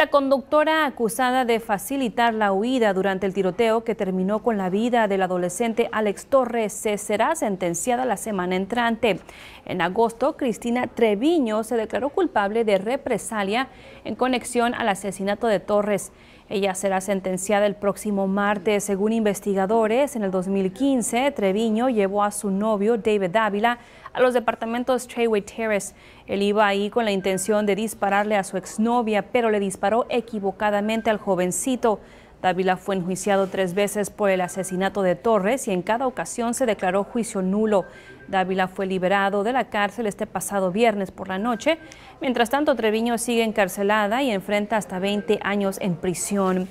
La conductora acusada de facilitar la huida durante el tiroteo que terminó con la vida del adolescente Alex Torres se será sentenciada la semana entrante. En agosto, Cristina Treviño se declaró culpable de represalia en conexión al asesinato de Torres. Ella será sentenciada el próximo martes. Según investigadores, en el 2015, Treviño llevó a su novio, David Dávila, a los departamentos Treyway Terrace. Él iba ahí con la intención de dispararle a su exnovia, pero le disparó equivocadamente al jovencito. Dávila fue enjuiciado tres veces por el asesinato de Torres y en cada ocasión se declaró juicio nulo. Dávila fue liberado de la cárcel este pasado viernes por la noche. Mientras tanto, Treviño sigue encarcelada y enfrenta hasta 20 años en prisión.